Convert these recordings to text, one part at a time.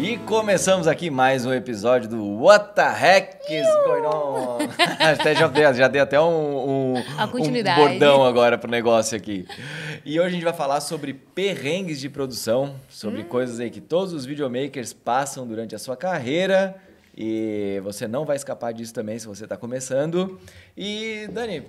E começamos aqui mais um episódio do What the Heck is Going On? até já, dei, já dei até um, um, um, bordão agora pro negócio aqui. E hoje a gente vai falar sobre perrengues de produção, sobre hum. coisas aí que todos os videomakers passam durante a sua carreira. E você não vai escapar disso também se você está começando. E, Dani,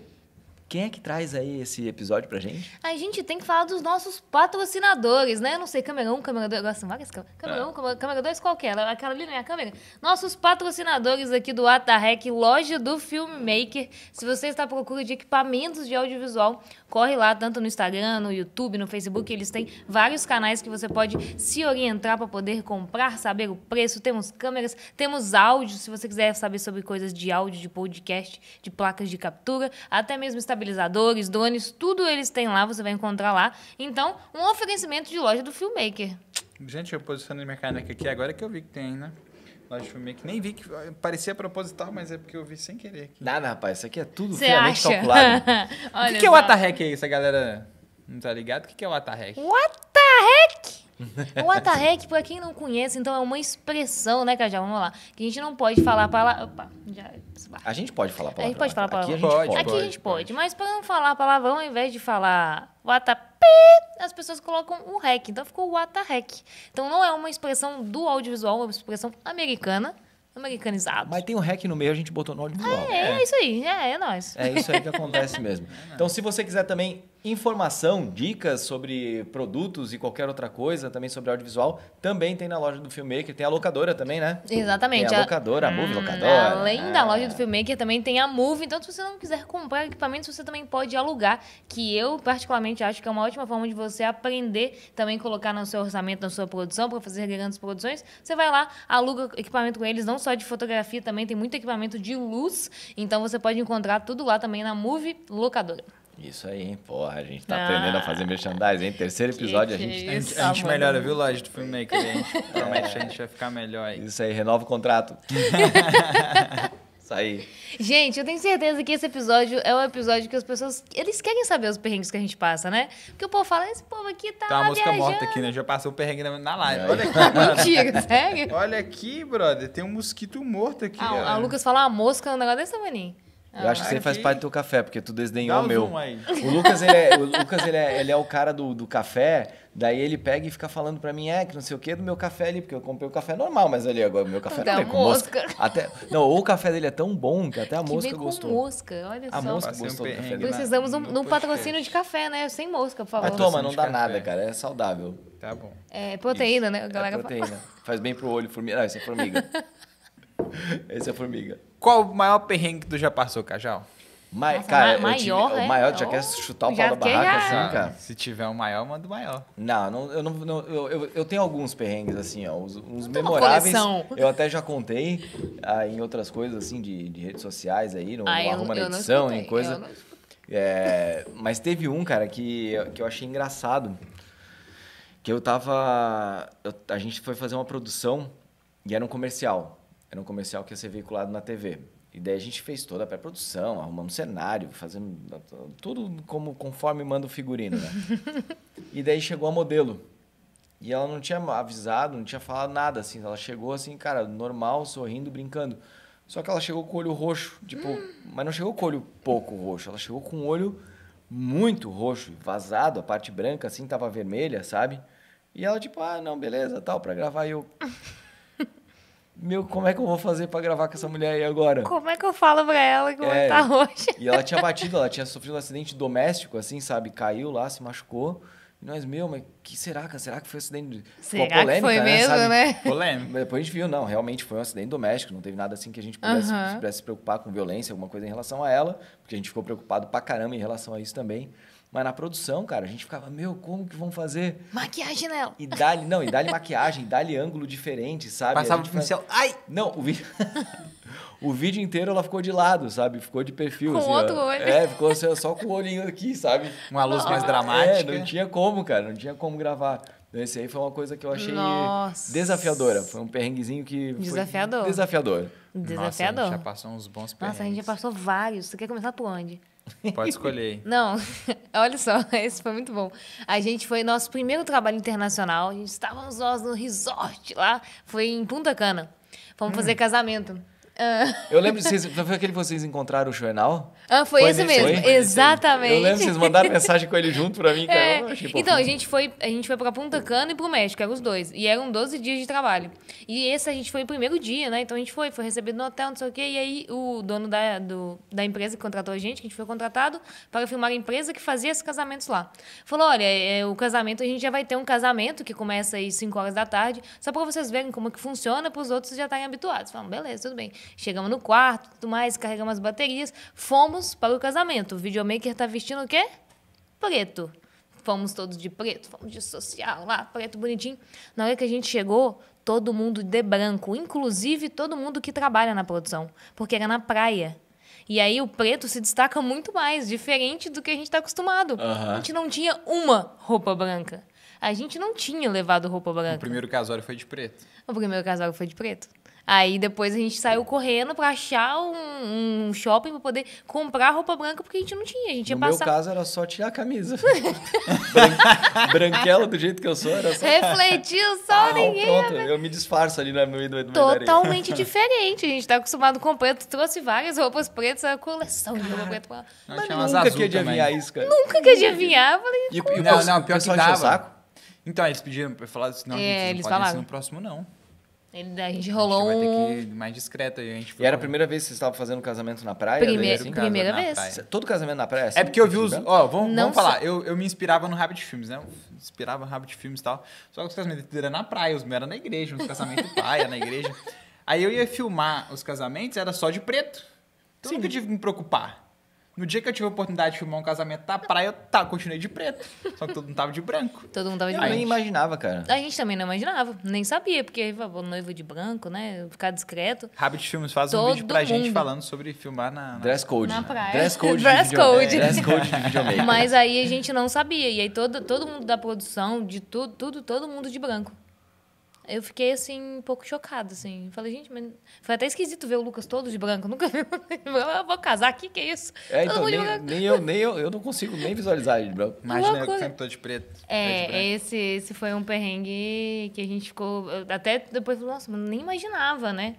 quem é que traz aí esse episódio pra gente? A gente tem que falar dos nossos patrocinadores, né? Eu não sei, câmera 1, câmera 2, eu gosto de várias câmeras. Câmera 1, câmera, câmera 2, é. qualquer. É? Aquela ali não é a câmera. Nossos patrocinadores aqui do Atarrec, loja do Filmmaker. Se você está à procura de equipamentos de audiovisual, corre lá, tanto no Instagram, no YouTube, no Facebook. Eles têm vários canais que você pode se orientar para poder comprar, saber o preço. Temos câmeras, temos áudio, se você quiser saber sobre coisas de áudio, de podcast, de placas de captura, até mesmo estabelecer estabilizadores, drones, tudo eles têm lá, você vai encontrar lá. Então, um oferecimento de loja do Filmmaker. Gente, eu posicionei minha caneca aqui agora que eu vi que tem, né? Loja de Filmmaker. Nem vi que eh, parecia proposital, mas é porque eu vi sem querer aqui. Nada, rapaz, isso aqui é tudo Cê acha? calculado. É tá o que, que é o Atarrec aí, essa galera não tá ligado? O que, que é o Atarrec? What the heck? O atarreque, para quem não conhece, então é uma expressão, né, Cajá? Vamos lá. Que a gente não pode falar palavra. Opa, já. A gente pode falar palavra. A gente pode falar né? Aqui a gente pode. Aqui a gente pode. pode. Mas para não falar palavrão, ao invés de falar o as pessoas colocam o rec. Então ficou o atarreque. Então não é uma expressão do audiovisual, é uma expressão americana americanizado. Mas tem um rec no meio, a gente botou no audiovisual. é, é, é, isso aí, é, é nóis. É isso aí que acontece mesmo. É então, se você quiser também Informação, dicas sobre produtos e qualquer outra coisa, também sobre audiovisual, também tem na loja do Filmmaker. Tem a locadora também, né? Exatamente. Tem a locadora, a, Move hum, Locadora. Além ah. da loja do é. Filmmaker, também tem a Move. Então, se você não quiser comprar equipamentos, você também pode alugar, que eu particularmente acho que é uma ótima forma de você aprender, também colocar no seu orçamento, na sua produção, para fazer grandes produções. Você vai lá, aluga equipamento com eles, não só de fotografia, também tem muito equipamento de luz. Então, você pode encontrar tudo lá também na Move Locadora. Isso aí, hein? Porra, a gente tá ah, aprendendo a fazer merchandising, hein? Terceiro episódio que é a gente... Isso, a gente, a gente melhora, viu, Loja do Filmmaker? A gente promete a gente vai ficar melhor aí. Isso aí, renova o contrato. isso aí. Gente, eu tenho certeza que esse episódio é um episódio que as pessoas... Eles querem saber os perrengues que a gente passa, né? Porque o povo fala, esse povo aqui tá Tá uma música viajando. morta aqui, né? Já passou o perrengue na live. Olha aqui, Mentira, sério? Olha aqui, brother. Tem um mosquito morto aqui. Ah, o Lucas fala uma ah, mosca, um negócio desse tamanho. Ah, eu acho que você ah, faz parte do teu café, porque tu desdenhou o meu. O Lucas, ele é, o, Lucas ele é, ele é o cara do, do café, daí ele pega e fica falando pra mim, é, que não sei o quê do meu café ali, porque eu comprei o café normal, mas ali agora o meu café não é, é com mosca. mosca. Até, não, ou o café dele é tão bom que até a que mosca com gostou. mosca, olha só. A mosca Passei gostou um do café dele. Precisamos de um patrocínio de café, né? Sem mosca, por favor. Mas toma, não dá café. nada, cara, é saudável. Tá bom. É proteína, Isso. né? A é galera é proteína. Fala. Faz bem pro olho, formiga. Ah, esse é formiga. Esse é formiga. Qual o maior perrengue que tu já passou, Cajal? Ma Nossa, cara, ma maior, é? o maior já quer chutar o pau da barraca, já... assim, cara. Se tiver o um maior, manda o maior. Não, não, eu, não eu, eu, eu, tenho alguns perrengues, assim, ó. Uns, uns memoráveis. Eu até já contei ah, em outras coisas, assim, de, de redes sociais aí, no, ah, Arruma na Edição, em coisa. É, mas teve um, cara, que, que eu achei engraçado. Que eu tava. Eu, a gente foi fazer uma produção e era um comercial. Era um comercial que ia ser veiculado na TV. E daí a gente fez toda a pré-produção, arrumamos cenário, fazendo tudo como conforme manda o figurino, né? e daí chegou a modelo. E ela não tinha avisado, não tinha falado nada, assim. Ela chegou assim, cara, normal, sorrindo, brincando. Só que ela chegou com o olho roxo, tipo... Hum. mas não chegou com o olho pouco roxo, ela chegou com o olho muito roxo, vazado, a parte branca, assim, tava vermelha, sabe? E ela, tipo, ah, não, beleza, tal, pra gravar. E eu... meu, como é que eu vou fazer para gravar com essa mulher aí agora? Como é que eu falo pra ela é que eu tá é, vou hoje? E ela tinha batido, ela tinha sofrido um acidente doméstico, assim, sabe? Caiu lá, se machucou. E nós, meu, mas que será, Será que foi um acidente? Será polêmica, que foi né, mesmo, né? Polêmica. Depois a gente viu, não, realmente foi um acidente doméstico, não teve nada assim que a gente pudesse, uhum. pudesse se preocupar com violência, alguma coisa em relação a ela, porque a gente ficou preocupado pra caramba em relação a isso também. Mas na produção, cara, a gente ficava, meu, como que vão fazer? Maquiagem nela. E dá-lhe, não, e dá-lhe maquiagem, dá-lhe ângulo diferente, sabe? Passava de pincel. Faz... Ai! Não, o vídeo. o vídeo inteiro ela ficou de lado, sabe? Ficou de perfil. Com assim, outro ó. olho. É, ficou assim, só com o olhinho aqui, sabe? Uma luz mais dramática. É, não tinha como, cara, não tinha como gravar. Esse aí foi uma coisa que eu achei Nossa. desafiadora. Foi um perrenguezinho que. Desafiador. Foi desafiador. Desafiador. Nossa, a gente já passou uns bons perrengues. Nossa, a gente já passou vários. Você quer começar por onde? Pode escolher. Não, olha só, esse foi muito bom. A gente foi nosso primeiro trabalho internacional. A gente estávamos nós no resort lá, foi em Punta Cana. Fomos hum. fazer casamento. Ah. Eu lembro, de vocês, foi aquele que vocês encontraram o jornal? Ah, foi, foi esse mesmo, foi? exatamente. Eu lembro, vocês mandaram mensagem com ele junto pra mim, cara. É. então, a gente, foi, a gente foi pra Punta Cana e pro México, eram os dois. E eram 12 dias de trabalho. E esse a gente foi o primeiro dia, né? Então a gente foi, foi recebido no hotel, não sei o quê. E aí o dono da, do, da empresa que contratou a gente, que a gente foi contratado para filmar a empresa que fazia esses casamentos lá. Falou, olha, é, o casamento, a gente já vai ter um casamento que começa aí 5 horas da tarde, só pra vocês verem como que funciona, pros outros já estarem habituados. falou beleza, tudo bem. Chegamos no quarto, tudo mais, carregamos as baterias, fomos para o casamento. O videomaker tá vestindo o quê? Preto. Fomos todos de preto, fomos de social lá, preto bonitinho. Na hora que a gente chegou, todo mundo de branco, inclusive todo mundo que trabalha na produção, porque era na praia. E aí o preto se destaca muito mais, diferente do que a gente está acostumado. Uhum. A gente não tinha uma roupa branca. A gente não tinha levado roupa branca. O primeiro casório foi de preto. O primeiro casório foi de preto. Aí depois a gente saiu correndo pra achar um, um shopping pra poder comprar roupa branca, porque a gente não tinha. A gente ia no passar... meu caso era só tirar a camisa. Bran... Branquela do jeito que eu sou, era só. Refletiu só ah, ninguém. Pronto, né? eu me disfarço ali no meio do Totalmente diferente. A gente tá acostumado com preto. Trouxe várias roupas pretas, a coleção de roupa preta. Pra... Mas nunca que adivinhar isso, cara. Nunca que adivinhar. Falei, e, e, não, não, pior que dava. Saco? Então, eles pediram pra falar senão a é, gente não podem falavam. ser no próximo, não. Ele, a gente rolou a gente vai ter que ir mais discreto aí. A gente e era a primeira vez que você estava fazendo casamento na praia? Primeiro, assim? Primeira vez. Praia. Todo casamento na praia? É é assim, é porque eu vi os... Ó, vamos, vamos falar. Eu, eu me inspirava no Rabbit Filmes, né? Eu inspirava no Rabbit Filmes e tal. Só que os casamentos eram na praia, os meus eram na igreja. os casamentos praia, na igreja. Aí eu ia filmar os casamentos, era só de preto. Então Sim. nunca tive que me preocupar. No dia que eu tive a oportunidade de filmar um casamento na praia, eu tá, continuei de preto. Só que todo mundo tava de branco. Todo mundo tava de branco. Eu nem imaginava, cara. A gente também não imaginava. Nem sabia, porque o noivo de branco, né? Ficar discreto. Rabbit Filmes faz todo um vídeo pra mundo. gente falando sobre filmar na... na... Dress code. Na praia. Dress code Dress code. Dress code de videomaker. Mas aí a gente não sabia. E aí todo, todo mundo da produção, de tudo, tudo, todo mundo de branco eu fiquei, assim, um pouco chocada, assim. Falei, gente, mas... Foi até esquisito ver o Lucas todo de branco. nunca vi eu vou casar aqui, que é isso? É, então, nem, nem, eu, nem eu, eu não consigo nem visualizar ele de branco. Imagina, eu sempre tô de preto. É, de esse, esse foi um perrengue que a gente ficou... Até depois, nossa, mas nem imaginava, né?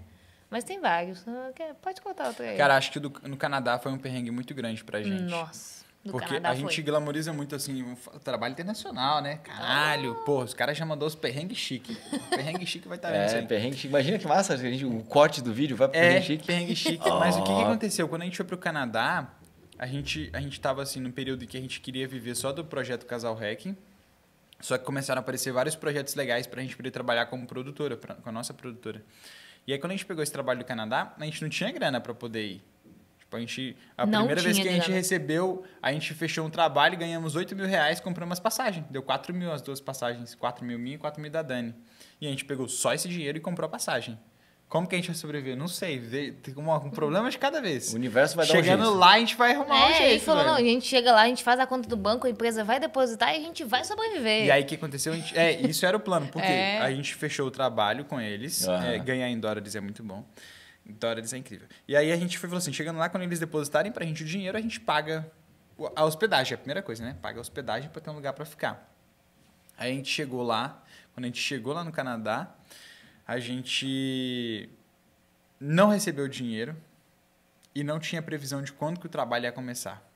Mas tem vários. Ah, pode contar outro aí. Cara, acho que do, no Canadá foi um perrengue muito grande pra gente. Nossa do Porque Canadá a foi. gente glamoriza muito assim, um trabalho internacional, né? Caralho, ah. porra, os caras já mandou os perrengue chique. perrengue chique vai estar tá vendo. É, perrengue chique. Imagina que massa, a gente, o corte do vídeo vai pro é, perrengue chique. Perrengue chique. Mas o que, que, aconteceu? Quando a gente foi pro Canadá, a gente, a gente tava assim, num período em que a gente queria viver só do projeto Casal Hacking. Só que começaram a aparecer vários projetos legais pra gente poder trabalhar como produtora, pra, com a nossa produtora. E aí, quando a gente pegou esse trabalho do Canadá, a gente não tinha grana para poder ir. Tipo, a gente. A não primeira vez que a gente recebeu, a gente fechou um trabalho, ganhamos 8 mil reais, compramos as passagens. Deu 4 mil as duas passagens, 4 mil minha e 4 mil da Dani. E a gente pegou só esse dinheiro e comprou a passagem. Como que a gente vai sobreviver? Não sei. Tem um, um problema de cada vez. O universo vai Chegando dar Chegando lá, a gente vai arrumar é, um jeito. Ele falou, não, a gente chega lá, a gente faz a conta do banco, a empresa vai depositar e a gente vai sobreviver. E aí o que aconteceu? Gente, é, isso era o plano. Por quê? É. A gente fechou o trabalho com eles. Uhum. É, ganhar em dólares é muito bom. Então, Dólares é incrível. E aí a gente foi, falou assim, chegando lá, quando eles depositarem pra gente o dinheiro, a gente paga a hospedagem, é a primeira coisa, né? Paga a hospedagem para ter um lugar para ficar. Aí a gente chegou lá, quando a gente chegou lá no Canadá, a gente não recebeu o dinheiro e não tinha previsão de quando que o trabalho ia começar.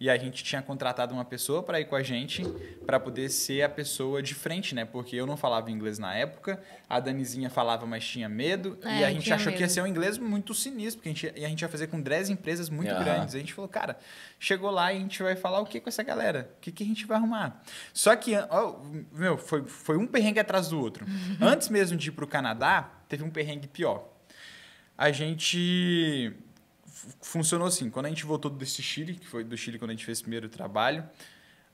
E a gente tinha contratado uma pessoa para ir com a gente, para poder ser a pessoa de frente, né? Porque eu não falava inglês na época, a Danizinha falava, mas tinha medo. É, e a gente achou medo. que ia ser um inglês muito sinistro, porque a gente, e a gente ia fazer com 10 empresas muito uhum. grandes. A gente falou, cara, chegou lá e a gente vai falar o que com essa galera? O que, que a gente vai arrumar? Só que, oh, meu, foi, foi um perrengue atrás do outro. Uhum. Antes mesmo de ir para o Canadá, teve um perrengue pior. A gente funcionou assim. Quando a gente voltou desse Chile, que foi do Chile quando a gente fez o primeiro trabalho,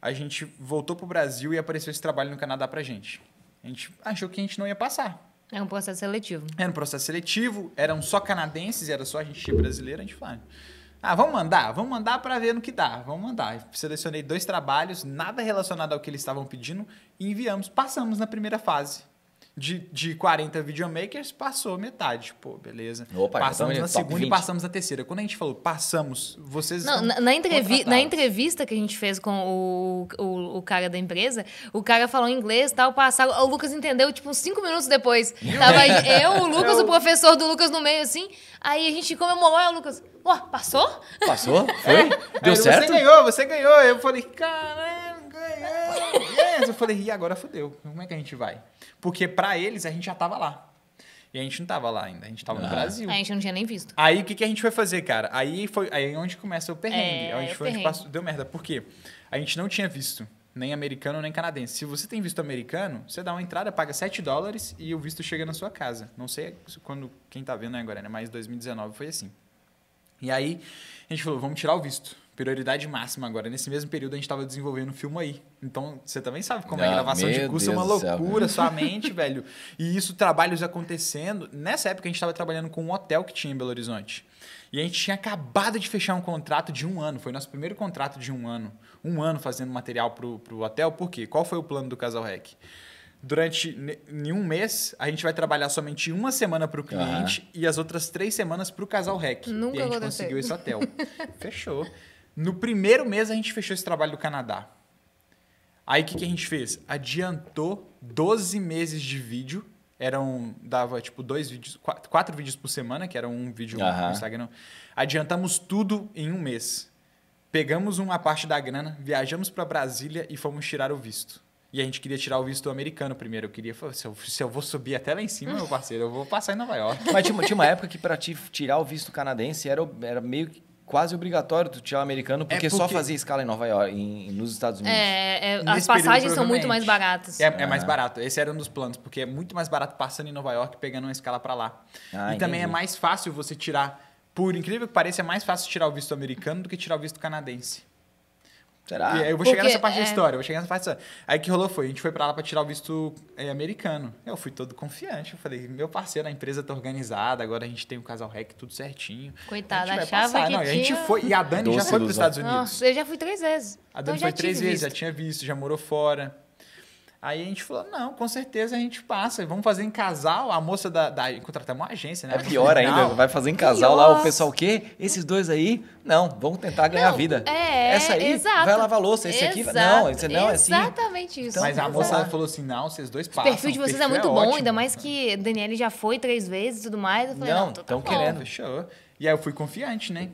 a gente voltou pro Brasil e apareceu esse trabalho no Canadá pra gente. A gente achou que a gente não ia passar. é um processo seletivo. Era um processo seletivo, eram só canadenses, era só a gente brasileira, a gente fala. Ah, vamos mandar, vamos mandar para ver no que dá, vamos mandar. Selecionei dois trabalhos, nada relacionado ao que eles estavam pedindo, e enviamos. Passamos na primeira fase de, de 40 videomakers, passou metade. Pô, beleza. Opa, passamos na segunda 20. e passamos na terceira. Quando a gente falou passamos, vocês. Não, na, na, entrevi na entrevista que a gente fez com o, o, o, cara da empresa, o cara falou inglês tal, passaram. O Lucas entendeu, tipo, uns cinco minutos depois. Tava eu, o Lucas, é o professor do Lucas no meio, assim. Aí a gente comemorou, e o Lucas. Ó, passou? Passou? Foi? É. Deu Aí, certo? Você ganhou, você ganhou. Eu falei, caramba beleza. Eu falei, e agora fodeu. Como é que a gente vai? Porque para eles a gente já tava lá. E a gente não tava lá ainda, a gente tava no Brasil. É, a gente não tinha nem visto. Aí o que, que a gente foi fazer, cara? Aí foi aí é onde começa o perrengue. É, onde foi onde passou, deu merda. Por quê? A gente não tinha visto nem americano nem canadense. Se você tem visto americano, você dá uma entrada, paga 7 dólares e o visto chega na sua casa. Não sei quando quem tá vendo agora, né? Mas 2019 foi assim. E aí a gente falou, vamos tirar o visto prioridade máxima agora. Nesse mesmo período a gente estava desenvolvendo um filme aí. Então você também sabe como é ah, é a gravação de curso, Deus é uma loucura, sua mente, velho. E isso, trabalhos acontecendo. Nessa época a gente estava trabalhando com um hotel que tinha em Belo Horizonte. E a gente tinha acabado de fechar um contrato de um ano. Foi nosso primeiro contrato de um ano. Um ano fazendo material pro, pro hotel. Por quê? Qual foi o plano do Casal Rec? durante em um mês, a gente vai trabalhar somente uma semana para o cliente uhum. e as outras três semanas para o casal REC. Nunca e a gente aconteceu. conseguiu esse hotel. Fechou. No primeiro mês a gente fechou esse trabalho do Canadá. Aí o que, que a gente fez? Adiantou 12 meses de vídeo eram dava tipo dois vídeos, quatro, quatro, vídeos por semana, que era um vídeo no Instagram. Adiantamos tudo em um mês. Pegamos uma parte da grana, viajamos para Brasília e fomos tirar o visto. E a gente queria tirar o visto americano primeiro. Eu queria, se eu, se eu vou subir até lá em cima, meu parceiro, eu vou passar em Nova York. Mas tinha, tinha uma época que para tirar o visto canadense era, era meio que quase obrigatório do tchau americano, porque, é porque, só fazia escala em Nova York, em, nos Estados Unidos. É, é, é as passagens são muito mais baratas. É, é, mais barato. Esse era um dos planos, porque é muito mais barato passando em Nova York pegando uma escala para lá. Ah, e entendi. também é mais fácil você tirar, por incrível que pareça, é mais fácil tirar o visto americano do que tirar o visto canadense. Será? E aí eu vou chegar nessa parte é... da história, eu vou chegar nessa parte da história. Aí que rolou foi, a gente foi para lá para tirar o visto é, americano. Eu fui todo confiante, eu falei, meu parceiro, a empresa tá organizada, agora a gente tem o casal rec tudo certinho. Coitada, achava que Não, tinha... a gente foi, e a Dani Doce já foi para os Estados Unidos. Nossa, eu já fui três vezes. A então Dani então, foi três vezes, visto. já tinha visto, já morou fora. Aí a gente falou, não, com certeza a gente passa, vamos fazer em casal, a moça da, da contratamos uma agência, né? É pior ainda, vai fazer em casal pior. lá, o pessoal, o quê? Esses dois aí? Não, vamos tentar ganhar não, vida. É, Essa aí exato. vai lavar louça, esse exato, aqui, não, esse não, é assim. Exatamente isso. Então, mas a moça falou assim, não, vocês dois passam. O perfil de vocês é perfil é muito é bom, ótimo. ainda mais que o Daniel já foi três vezes e tudo mais. Eu falei, não, estão tá querendo. Fechou. E aí eu fui confiante, né?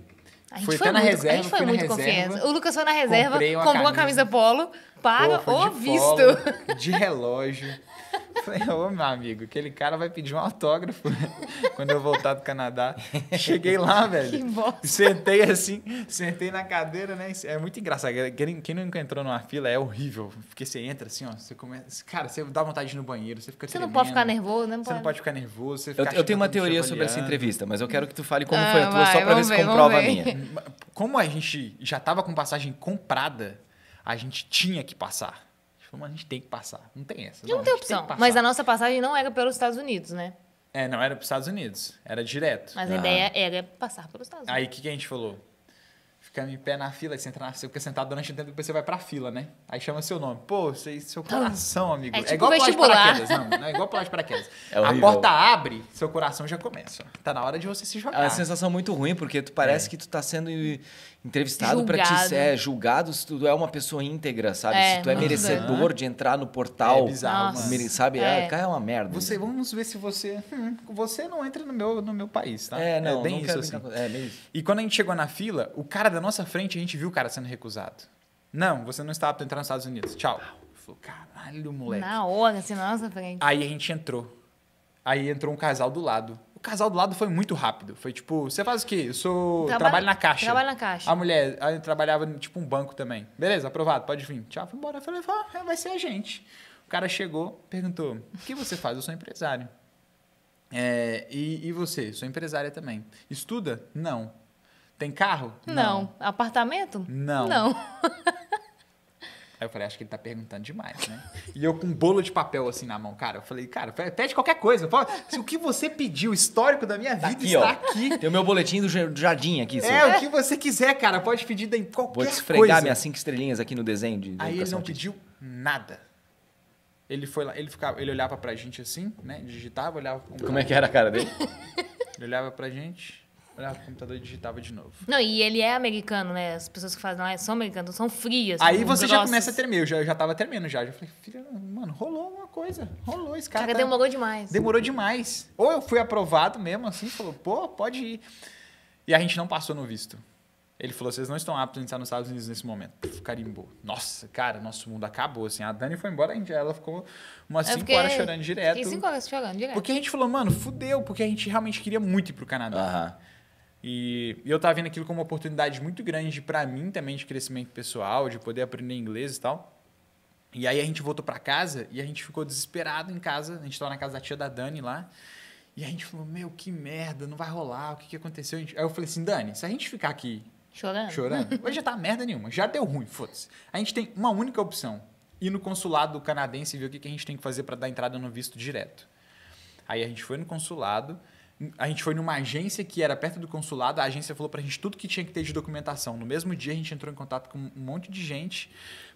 A gente foi, foi até muito, na reserva. A gente foi muito confiante. O Lucas foi na reserva, comprou uma camisa polo, paga ou visto. de relógio. Falei, ô meu amigo, aquele cara vai pedir um autógrafo né, quando eu voltar do Canadá. Cheguei lá, velho. Sentei assim, sentei na cadeira, né? É muito engraçado. Quem, não entrou numa fila é horrível. Porque você entra assim, ó, você começa. Cara, você dá vontade de ir no banheiro, você fica. Você tremendo, não pode ficar nervoso, né? Você pode. não pode ficar nervoso. eu, eu tenho uma teoria sobre essa entrevista, mas eu quero que tu fale como ah, foi a tua, vai, só pra ver se comprova a minha. Como a gente já tava com passagem comprada, a gente tinha que passar mas a gente tem que passar. Não tem essa. Não, não tem opção. Tem mas a nossa passagem não era pelos Estados Unidos, né? É, não era para os Estados Unidos, era direto. Mas a ah. ideia era passar pelos Estados Unidos. Aí o que, que, a gente falou? Ficar em pé na fila, você entra na fila, fica sentado tá durante um tempo, depois você vai pra fila, né? Aí chama seu nome. Pô, você, seu coração, ah. amigo. É, é tipo é igual de paraquedas, não, não. É igual pular de paraquedas. É a porta abre, seu coração já começa. Tá na hora de você se jogar. É uma sensação muito ruim, porque tu parece é. que tu tá sendo entrevistado para te ser é, julgado se tu é uma pessoa íntegra, sabe? É, se tu é merecedor é. de entrar no portal. É bizarro, sabe? É. Ah, cara, é uma merda. Você, vamos ver se você. Hum, você não entra no meu, no meu país, tá? É, é não. É bem não isso, assim. É E quando a gente chegou na fila, o cara da nossa frente, a gente viu o cara sendo recusado. Não, você não está apto a entrar nos Estados Unidos. Tchau. Ah, Falou, caralho, moleque. Na hora, assim, na nossa frente. Aí a gente entrou. Aí entrou um casal do lado casal do lado foi muito rápido. Foi tipo, você faz o quê? Eu sou. Trabalho, trabalho na caixa. Trabalho na caixa. A mulher ela trabalhava tipo um banco também. Beleza, aprovado, pode vir. Tchau, foi embora. Eu falei, ah, vai ser a gente. O cara chegou, perguntou: o que você faz? Eu sou empresário. É, e, e você? Sou empresária também. Estuda? Não. Tem carro? Não. não. Apartamento? Não. Não. Aí eu falei, acho que ele tá perguntando demais, né? e eu com um bolo de papel assim na mão, cara. Eu falei, cara, pede qualquer coisa. Fala, o que você pediu, histórico da minha tá vida, aqui, está ó. aqui. Tem o meu boletim do jardim aqui. É, o que você quiser, cara. Pode pedir daí qualquer coisa. Vou te esfregar coisa. minhas cinco estrelinhas aqui no desenho. De Aí ele não pediu nada. Ele foi lá, ele, ficava, ele olhava pra gente assim, né? Digitava, olhava. Um Como é cara. é que era a cara dele? ele olhava pra gente. Olha, pro computador e digitava de novo. Não, e ele é americano, né? As pessoas que fazem lá são americanas, então são frias. Aí são você grossas. já começa a tremer, eu já, já tava tremendo já. Já falei, filha, mano, rolou uma coisa, rolou esse cara. Cara, tá... demorou demais. Demorou demais. Ou eu fui aprovado mesmo, assim, falou, pô, pode ir. E a gente não passou no visto. Ele falou, vocês não estão aptos a entrar nos Estados Unidos nesse momento. Carimbou. Nossa, cara, nosso mundo acabou, assim. A Dani foi embora, ela ficou umas 5 horas chorando direto. 5 horas chorando direto. Porque a gente falou, mano, fudeu, porque a gente realmente queria muito ir pro Canadá. Aham. Uh -huh. E eu estava vendo aquilo como uma oportunidade muito grande para mim também de crescimento pessoal, de poder aprender inglês e tal. E aí a gente voltou para casa e a gente ficou desesperado em casa. A gente estava na casa da tia da Dani lá. E a gente falou: Meu, que merda, não vai rolar, o que, que aconteceu? Aí eu falei assim: Dani, se a gente ficar aqui chorando, chorando hoje já tá merda nenhuma, já deu ruim, foda-se. A gente tem uma única opção: ir no consulado canadense e ver o que, que a gente tem que fazer para dar entrada no visto direto. Aí a gente foi no consulado a gente foi numa agência que era perto do consulado, a agência falou pra gente tudo que tinha que ter de documentação. No mesmo dia a gente entrou em contato com um monte de gente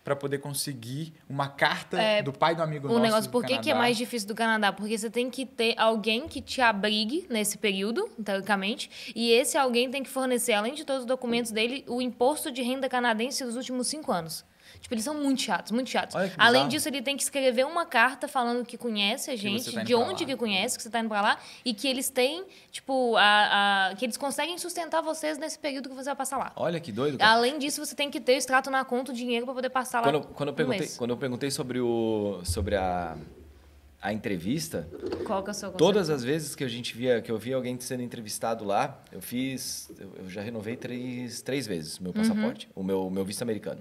para poder conseguir uma carta é, do pai do amigo um nosso. Um negócio, por que, que é mais difícil do Canadá? Porque você tem que ter alguém que te abrigue nesse período, teoricamente, e esse alguém tem que fornecer, além de todos os documentos dele, o imposto de renda canadense dos últimos cinco anos. Tipo, eles são muito chatos, muito chatos. Além disso, ele tem que escrever uma carta falando que conhece a gente, tá de onde que conhece, que você está indo para lá, e que eles têm, tipo, a, a, que eles conseguem sustentar vocês nesse período que você vai passar lá. Olha que doido. Cara. Além disso, você tem que ter extrato na conta, o dinheiro para poder passar quando, lá. Quando eu, perguntei, quando eu perguntei sobre o sobre a a entrevista. Qual que é o seu Todas as vezes que a gente via, que eu via alguém sendo entrevistado lá, eu fiz, eu já renovei três, três vezes meu passaporte, uhum. o meu, uhum. meu visto americano.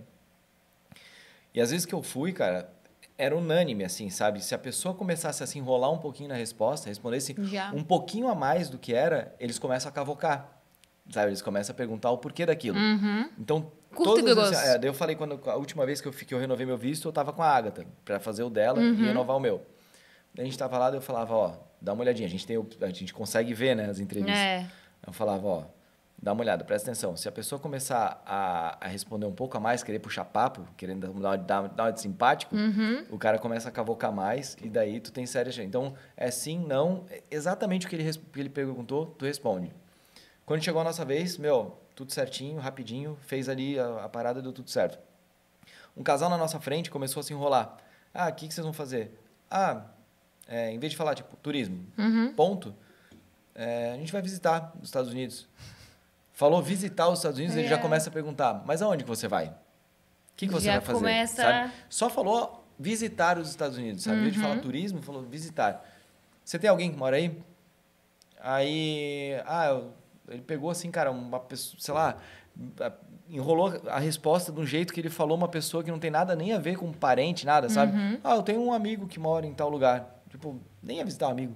E às vezes que eu fui, cara, era unânime, assim, sabe? Se a pessoa começasse a se enrolar um pouquinho na resposta, respondesse assim, Já. um pouquinho a mais do que era, eles começam a cavocar. Sabe? Eles começam a perguntar o porquê daquilo. Uhum. Então, Curto todas as, é, eu falei quando a última vez que eu, que eu renovei meu visto, eu tava com a Agatha para fazer o dela uhum. e renovar o meu. Daí a gente tava lá, eu falava, ó, dá uma olhadinha, a gente tem, a gente consegue ver, né, as entrevistas. É. Eu falava, ó, dá uma olhada, presta atenção. Se a pessoa começar a, a responder um pouco a mais, querer puxar papo, querendo dar, dar, dar uma de simpático, uhum. o cara começa a cavocar mais e daí tu tem sérias chance. Então, é sim, não, é exatamente o que ele, que ele perguntou, tu responde. Quando chegou a nossa vez, meu, tudo certinho, rapidinho, fez ali a, a parada, deu tudo certo. Um casal na nossa frente começou a se enrolar. Ah, o que, que vocês vão fazer? Ah, é, em vez de falar, tipo, turismo, uhum. ponto, é, a gente vai visitar os Estados Unidos. Falou visitar os Estados Unidos, é. ele já é. começa a perguntar, mas aonde que você vai? O que, que você já vai fazer? Começa... Sabe? Só falou visitar os Estados Unidos, sabe? Uhum. de falar turismo, falou visitar. Você tem alguém que mora aí? Aí, ah, ele pegou assim, cara, uma pessoa, sei lá, enrolou a resposta de um jeito que ele falou uma pessoa que não tem nada nem a ver com um parente, nada, sabe? Uhum. Ah, eu tenho um amigo que mora em tal lugar. Tipo, nem ia visitar um amigo.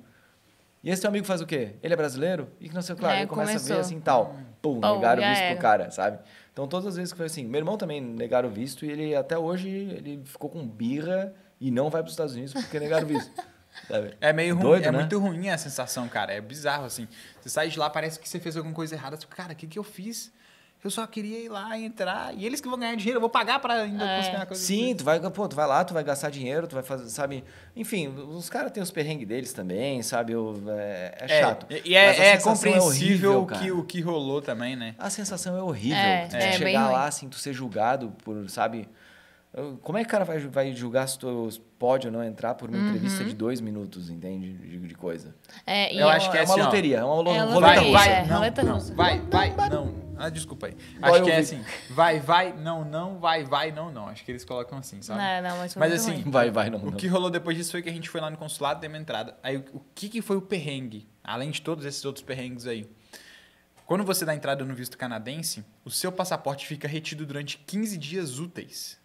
E esse teu amigo faz o quê? Ele é brasileiro? E que não sei o que, lá. é, ele começa começou. a ver assim tal. Uhum pum, negaram o visto era. pro cara, sabe? Então, todas as vezes que foi assim, meu irmão também negaram o visto e ele até hoje ele ficou com birra e não vai para os Estados Unidos porque negaram o visto. É meio ruim, Doido, é né? muito ruim a sensação, cara. É bizarro, assim. Você sai de lá, parece que você fez alguma coisa errada. Tipo, cara, o que, que eu fiz? Eu só queria ir lá, entrar, e eles que vão ganhar dinheiro, eu vou pagar para ainda é. conseguir uma coisa. Sim, tu vai, pô, tu vai lá, tu vai gastar dinheiro, tu vai fazer, sabe? Enfim, os caras têm os perrengues deles também, sabe? É, é, é chato. É, e é, é, é compreensível horrível, que, o que rolou também, né? A sensação é horrível. tu é, chegar lá, assim, tu ser julgado por, sabe? Como é que o cara vai, vai julgar se tu pode ou não entrar por uma uhum. entrevista de dois minutos, entende? De, de coisa. É, eu, eu, acho que é, uma assim, loteria, assim, é uma loteria, é uma Vai, vai, não, não, vai, vai, não. Ah, desculpa aí. Vai Acho que é assim, vai, vai, não, não, vai, vai, não, não. Acho que eles colocam assim, sabe? Não, é, não, mas, mas assim, ruim. vai, vai, não, o não. que rolou depois disso foi que a gente foi lá no consulado, deu uma entrada. Aí o que, que foi o perrengue? Além de todos esses outros perrengues aí. Quando você dá entrada no visto canadense, o seu passaporte fica retido durante 15 dias úteis.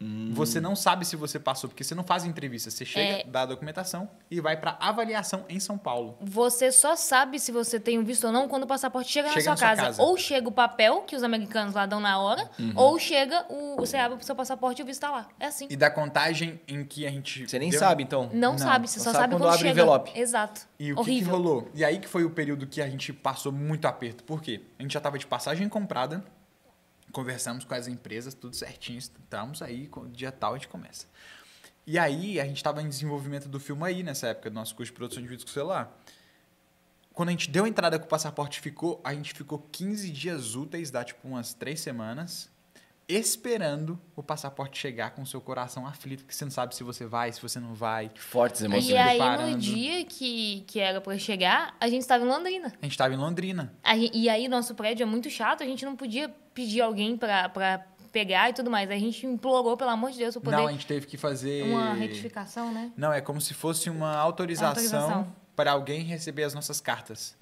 Hum. Você não sabe se você passou, porque você não faz entrevista. Você chega, é... dá a documentação e vai para avaliação em São Paulo. Você só sabe se você tem um visto ou não quando o passaporte chega, chega na, sua, na casa. casa. Ou chega o papel, que os americanos lá dão na hora, uhum. ou chega o. Você abre o seu passaporte e o visto tá lá. É assim. E da contagem em que a gente. Você nem deu... sabe, então? Não, não, sabe, você só sabe, sabe quando, quando abre chega. envelope. Exato. E o que, que rolou? E aí que foi o período que a gente passou muito aperto. Por quê? A gente já tava de passagem comprada Conversamos com as empresas, tudo certinho, estamos aí, dia tal a gente começa. E aí, a gente estava em desenvolvimento do filme aí, nessa época, do nosso curso de produção de vídeos com celular. Quando a gente deu a entrada com o passaporte ficou, a gente ficou 15 dias úteis, dá tipo umas três semanas, esperando o passaporte chegar com o seu coração aflito, que você não sabe se você vai, se você não vai. Fortes tá emoções. E aí, Parando. no dia que, que era para chegar, a gente estava em Londrina. A gente estava em Londrina. e aí, nosso prédio é muito chato, a gente não podia pedir alguém para pegar e tudo mais. A gente implorou, pelo amor de Deus, o poder... Não, a gente teve que fazer... Uma retificação, né? Não, é como se fosse uma autorização. autorização. para alguém receber as nossas cartas.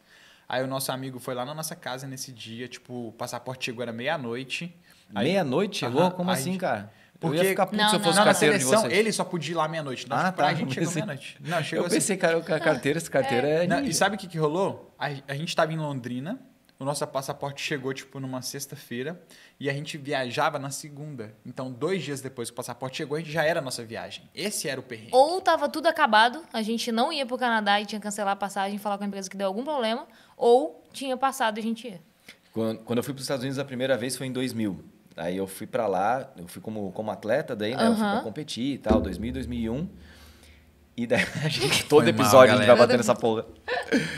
Aí o nosso amigo foi lá na nossa casa nesse dia, tipo, o passaporte chegou era meia-noite. Meia-noite chegou? Como assim, cara? Porque- eu ia ficar puto Não, se eu fosse não, na carteiro de vocês. ele só podia ir lá meia-noite. Não, Ah, tipo, tá, pra gente chegou meia-noite. Não, Eu assim. pensei, cara, que a carteira, essa carteira é. é... Não, e sabe o que, que rolou? A, a gente estava em Londrina, o nosso passaporte chegou tipo numa sexta-feira e a gente viajava na segunda. Então, dois dias depois que o passaporte chegou, a gente já era a nossa viagem. Esse era o perrengue. Ou tava tudo acabado, a gente não ia pro Canadá e tinha que cancelar a passagem, falar com a empresa que deu algum problema, ou tinha passado e a gente ia. Quando, quando eu fui para os Estados Unidos a primeira vez foi em 2000. Aí eu fui para lá, eu fui como, como atleta daí, né? Uhum. Eu fui pra competir e tal, 2000, 2001. E daí a gente, todo Foi episódio mal, a gente vai batendo nessa porra.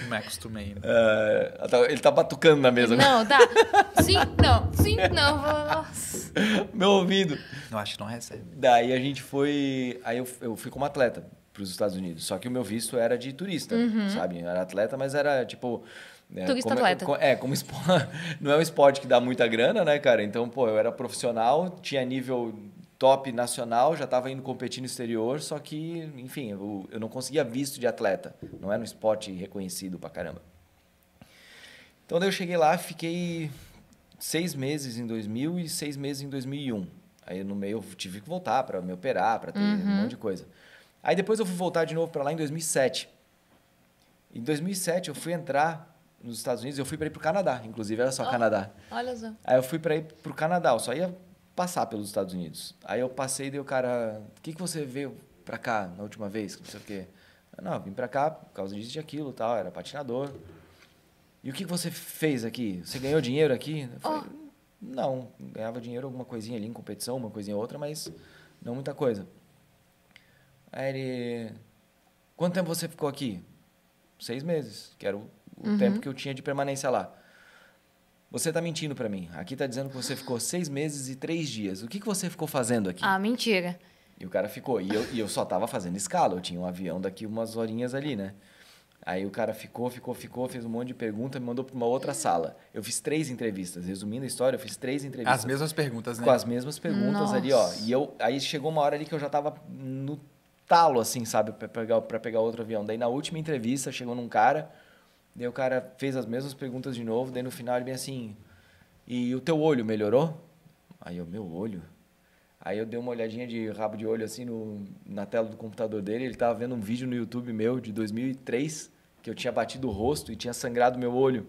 Me acostumei. Uh, ele tá batucando na mesa. Não, tá. Sim, não. Sim, não. Nossa. Meu ouvido. Não, acho que não recebe. Daí a gente foi... Aí eu, eu fui como atleta para os Estados Unidos. Só que o meu visto era de turista, uhum. sabe? Eu era atleta, mas era tipo né? Turista como, é- atleta. É, como esporte, não é um esporte que dá muita grana, né, cara? Então, pô, eu era profissional, tinha nível top nacional, já estava indo competir no exterior, só que, enfim, eu, eu não conseguia visto de atleta. Não era um esporte reconhecido pra caramba. Então, daí eu cheguei lá, fiquei seis meses em 2000 e seis meses em 2001. Aí, no meio, eu tive que voltar para me operar, para ter uhum. um monte de coisa. Aí, depois eu fui voltar de novo para lá em 2007. Em 2007, eu fui entrar nos Estados Unidos, eu fui para ir para o Canadá, inclusive, era só oh, Canadá. Olha só. Aí eu fui para ir para o Canadá, eu só ia passar pelos Estados Unidos. Aí eu passei e dei o cara, o que, que você veio para cá na última vez? Não sei o quê. Eu, não, vim para cá por causa disso e aquilo tal, era patinador. E o que, que você fez aqui? Você ganhou dinheiro aqui? Eu falei, oh. não, ganhava dinheiro alguma coisinha ali em competição, uma coisinha outra, mas não muita coisa. Aí ele, quanto tempo você ficou aqui? Seis meses, que era o o uhum. tempo que eu tinha de permanência lá. Você está mentindo para mim. Aqui está dizendo que você ficou seis meses e três dias. O que, que você ficou fazendo aqui? Ah, mentira. E o cara ficou. E eu, e eu só estava fazendo escala. Eu tinha um avião daqui umas horinhas ali, né? Aí o cara ficou, ficou, ficou, fez um monte de pergunta, me mandou para uma outra sala. Eu fiz três entrevistas. Resumindo a história, eu fiz três entrevistas. As mesmas perguntas, né? Com as mesmas perguntas Nossa. ali, ó. E eu, aí chegou uma hora ali que eu já estava no talo, assim, sabe? para pegar, pegar outro avião. Daí na última entrevista, chegou num cara Daí o cara fez as mesmas perguntas de novo, daí no final ele vem assim: E o teu olho melhorou? Aí eu, meu olho? Aí eu dei uma olhadinha de rabo de olho assim no, na tela do computador dele, ele tava vendo um vídeo no YouTube meu de 2003 que eu tinha batido o rosto e tinha sangrado meu olho.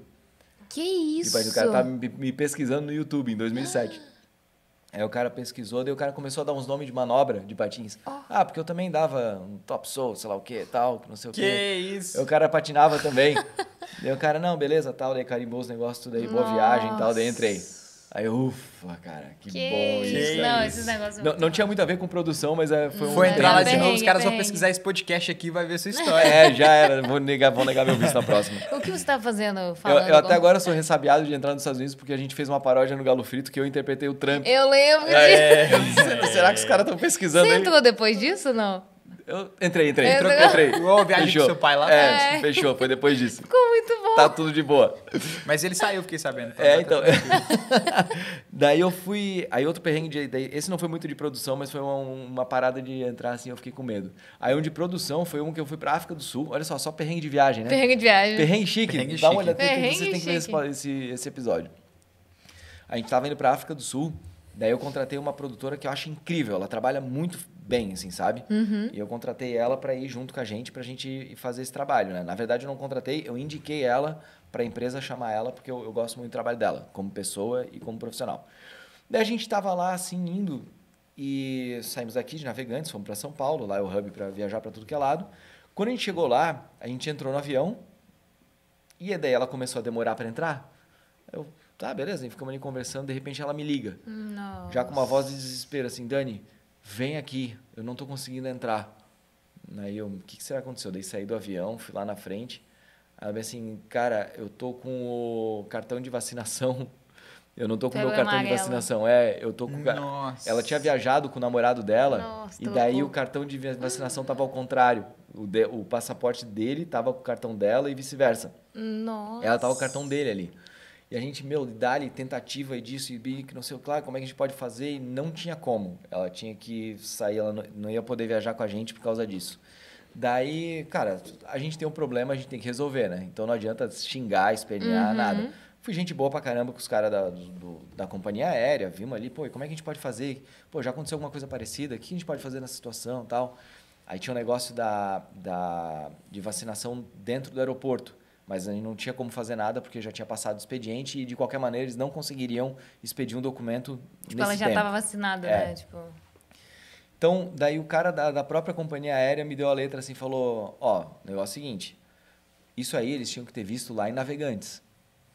Que isso? o cara tava me, me pesquisando no YouTube em 2007. Aí o cara pesquisou, daí o cara começou a dar uns nomes de manobra de patins. Oh. Ah, porque eu também dava um top soul, sei lá o que, tal, não sei o que. Que isso? O cara patinava também. Daí o cara, não, beleza, tal, daí carimbou os negócios, tudo aí, boa viagem viagem tal, daí entrei. Aí, ufa, cara, que, que bom isso. Não, esses negócios. É não, não, tinha muito a ver com produção, mas é, foi um. Foi entrar lá de novo, os caras vão pesquisar esse podcast aqui e vai ver sua história. é, já era. Vou negar, vão negar meu visto na próxima. o que você tá fazendo? Falando eu, eu até agora sou ressabiado de entrar nos Estados Unidos porque a gente fez uma paródia no Galo Frito que eu interpretei o Trump. Eu lembro é, disso. É, será que os caras estão pesquisando? Você aí? entrou depois disso não? Eu entrei, entrei. Entrou, entrei. viagem fechou. com seu pai lá. É, é, fechou, foi depois disso. Ficou muito bom. Tá tudo de boa. Mas ele saiu, fiquei sabendo. É, então é, então. daí eu fui. Aí outro perrengue de. Daí, esse não foi muito de produção, mas foi uma, uma, parada de entrar assim, eu fiquei com medo. Aí um de produção foi um que eu fui pra África do Sul. Olha só, só perrengue de viagem, né? Perrengue de viagem. Perrengue chique. Perrengue Dá uma olhada perrengue você tem que ver esse, esse, esse episódio. A gente tava indo pra África do Sul. Daí eu contratei uma produtora que eu acho incrível. Ela trabalha muito bem, assim, sabe? Uhum. E eu contratei ela para ir junto com a gente, para a gente fazer esse trabalho, né? Na verdade, eu não contratei, eu indiquei ela para a empresa chamar ela, porque eu, eu, gosto muito do trabalho dela, como pessoa e como profissional. Daí a gente estava lá, assim, indo e saímos daqui de Navegantes, fomos para São Paulo, lá é o hub para viajar para tudo que é lado. Quando a gente chegou lá, a gente entrou no avião e daí ela começou a demorar para entrar. Eu, tá, beleza, e ficamos ali conversando, de repente ela me liga. Nossa. Já com uma voz de desespero, assim, Dani, vem aqui, eu não estou conseguindo entrar. Aí eu, o que, que será que aconteceu? Daí saí do avião, fui lá na frente. Ela disse assim, cara, eu tô com o cartão de vacinação. Eu não tô com o meu cartão amarelo. de vacinação. É, eu tô com. Nossa. Ela tinha viajado com o namorado dela. Nossa, e daí o cartão de vacinação tava ao contrário. O, de, o passaporte dele tava com o cartão dela e vice-versa. Nossa. Ela tava com o cartão dele ali. E a gente, meu, dá-lhe tentativa disso e que não sei o que como é que a gente pode fazer? E não tinha como. Ela tinha que sair, ela não ia poder viajar com a gente por causa disso. Daí, cara, a gente tem um problema, a gente tem que resolver, né? Então não adianta xingar, espernear, uhum. nada. Fui gente boa pra caramba com os caras da, da companhia aérea, vimos ali, pô, como é que a gente pode fazer? Pô, já aconteceu alguma coisa parecida, o que a gente pode fazer nessa situação tal? Aí tinha um negócio da, da, de vacinação dentro do aeroporto. Mas aí não tinha como fazer nada porque já tinha passado o expediente e de qualquer maneira eles não conseguiriam expedir um documento tipo, ela já estava vacinada, é. né? Tipo... Então, daí o cara da, da própria companhia aérea me deu a letra assim, falou: "Ó, negócio é o seguinte, isso aí eles tinham que ter visto lá em Navegantes.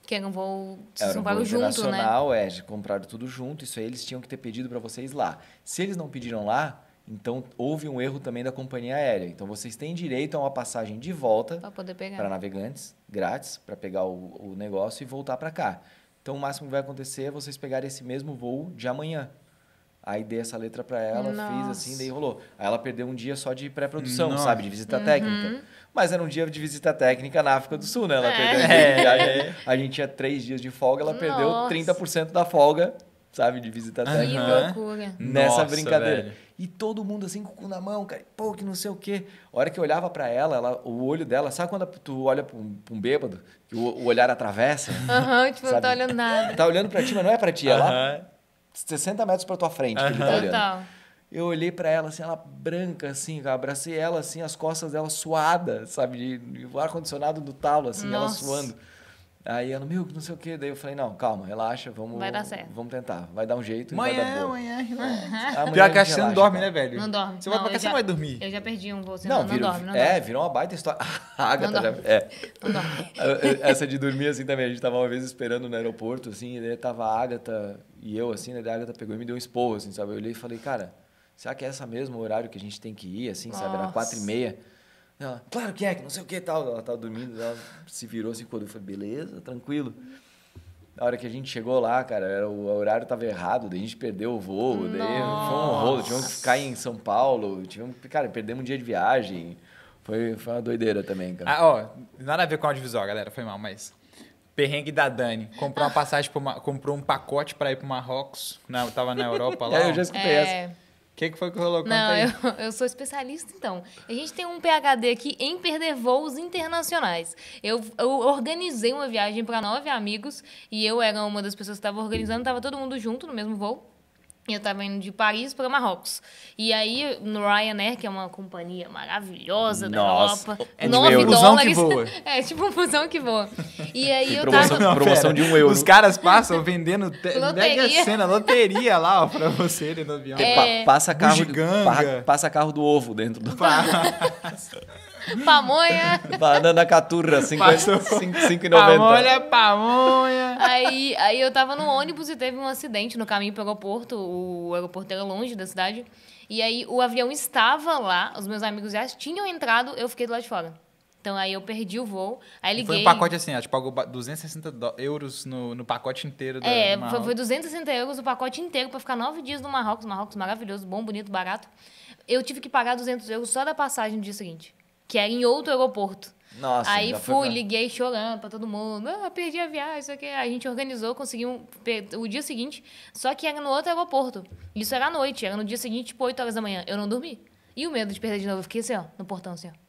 Que era um voo, era um voo junto, né? é, compraram tudo junto, isso aí eles tinham que ter pedido para vocês lá. Se eles não pediram lá, então, houve um erro também da companhia aérea. Então, vocês têm direito a uma passagem de volta para navegantes, grátis, para pegar o, o, negócio e voltar para cá. Então, o máximo que vai acontecer é vocês pegarem esse mesmo voo de amanhã. Aí dei essa letra para ela, Nossa. fiz assim, daí rolou. Aí ela perdeu um dia só de pré-produção, sabe? De visita uhum. técnica. Mas era um dia de visita técnica na África do Sul, né? Ela é. perdeu. É. A gente tinha três dias de folga, ela Nossa. perdeu 30% da folga sabe? De visita técnica. Que né? loucura. Nessa Nossa, brincadeira. Velho. E todo mundo assim com o cu na mão, cara. Pô, que não sei o quê. A hora que eu olhava para ela, ela, o olho dela, sabe quando tu olha pra um, pra um bêbado, que o, o olhar atravessa? Aham, uhum, tipo, sabe? não tá olhando nada. Tá olhando pra ti, mas não é pra ti. Uhum. É lá 60 metros pra tua frente uhum. que ele tá olhando. Total. Eu olhei para ela assim, ela branca assim, eu abracei ela assim, as costas dela suada, sabe? De, o ar condicionado do talo assim, Nossa. ela suando. Aí ela, meu, não sei o quê. Daí eu falei, não, calma, relaxa, vamos. Vai dar certo. Vamos tentar. Vai dar um jeito. Manhã, vai dar amanhã, é. relaxa. Pior que a gente não dorme, né, velho? Não dorme. Você não, vai pra cá, você não vai dormir. Eu já perdi um voo, você não, não, virou, não dorme, não É, virou uma baita história. A Agatha já. É. Não dorme. Essa de dormir assim também. A gente tava uma vez esperando no aeroporto, assim, e daí tava a Agatha e eu, assim, né? Daí a Agatha pegou e me deu um esporro, assim, sabe? Eu olhei e falei, cara, será que é essa mesmo horário que a gente tem que ir, assim, Nossa. sabe? Era quatro e meia. Ela, claro que é, que não sei o que tal. Ela tava dormindo, ela se virou assim quando eu falei, beleza, tranquilo. Na hora que a gente chegou lá, cara, era, o horário tava errado, daí a gente perdeu o voo, daí foi um rolo, tivemos que ficar em São Paulo, tivemos, cara, perdemos um dia de viagem. Foi, foi uma doideira também, cara. Ah, ó, nada a ver com audiovisual, galera, foi mal, mas. Perrengue da Dani. Comprou uma passagem, uma, comprou um pacote para ir pro Marrocos, na, né, tava na Europa é, lá. É, eu já escutei é. essa. O que, que foi que rolou? com Não, eu, eu, sou especialista, então. A gente tem um PHD aqui em perder voos internacionais. Eu, eu organizei uma viagem para nove amigos e eu era uma das pessoas que estava organizando, estava todo mundo junto no mesmo voo. Eu estava indo de Paris para Marrocos. E aí, no Ryanair, né, que é uma companhia maravilhosa da Europa. É 9 dólares. que voa. É, tipo um fusão que voa. E aí eu promoção, tava... promoção de um euro. Os caras passam vendendo te... loteria. cena, loteria lá, ó, pra você no avião. É... Pa passa, carro, pa passa carro do ovo dentro do... Passa pamonha. Banana caturra, 5,90. Pamonha, é pamonha. Aí, aí eu tava no ônibus e teve um acidente no caminho pro aeroporto. O aeroporto era longe da cidade. E aí o avião estava lá, os meus amigos já tinham entrado, eu fiquei do lado de fora. Então aí eu perdi o voo, aí liguei. Foi um pacote assim, a gente pagou 260 euros no, no pacote inteiro do É, foi, foi 260 euros o pacote inteiro para ficar nove dias no Marrocos. Marrocos maravilhoso, bom, bonito, barato. Eu tive que pagar 200 euros só da passagem no dia seguinte que era é em outro aeroporto. Nossa, Aí fui, liguei chorando pra todo mundo. Ah, perdi a viagem, isso aqui. A gente organizou, conseguimos o dia seguinte, só que era no outro aeroporto. Isso era à noite, era no dia seguinte, tipo, 8 horas da manhã. Eu não dormi. E o medo de perder de novo, eu fiquei assim, ó, no portão, assim, ó